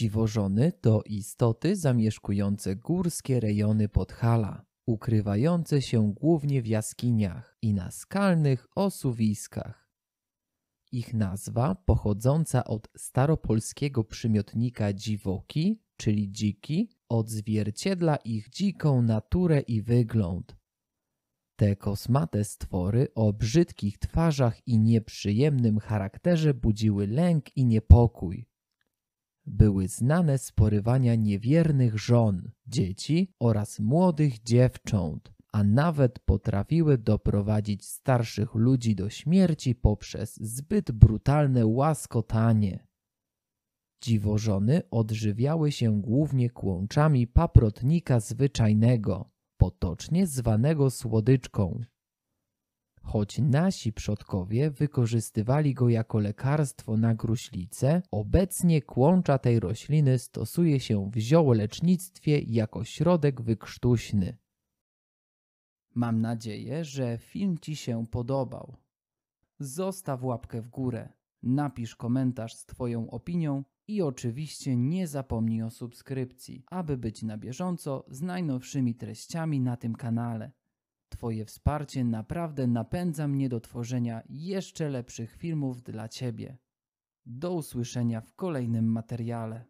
dziwożony to istoty zamieszkujące górskie rejony Podhala, ukrywające się głównie w jaskiniach i na skalnych osuwiskach. Ich nazwa, pochodząca od staropolskiego przymiotnika dziwoki, czyli dziki, odzwierciedla ich dziką naturę i wygląd. Te kosmate stwory o brzydkich twarzach i nieprzyjemnym charakterze budziły lęk i niepokój były znane z porywania niewiernych żon, dzieci oraz młodych dziewcząt, a nawet potrafiły doprowadzić starszych ludzi do śmierci poprzez zbyt brutalne łaskotanie. Dziwożony odżywiały się głównie kłączami paprotnika zwyczajnego, potocznie zwanego słodyczką, Choć nasi przodkowie wykorzystywali go jako lekarstwo na gruźlicę, obecnie kłącza tej rośliny stosuje się w ziołolecznictwie jako środek wykrztuśny. Mam nadzieję, że film Ci się podobał. Zostaw łapkę w górę, napisz komentarz z Twoją opinią i oczywiście nie zapomnij o subskrypcji, aby być na bieżąco z najnowszymi treściami na tym kanale. Twoje wsparcie naprawdę napędza mnie do tworzenia jeszcze lepszych filmów dla Ciebie. Do usłyszenia w kolejnym materiale.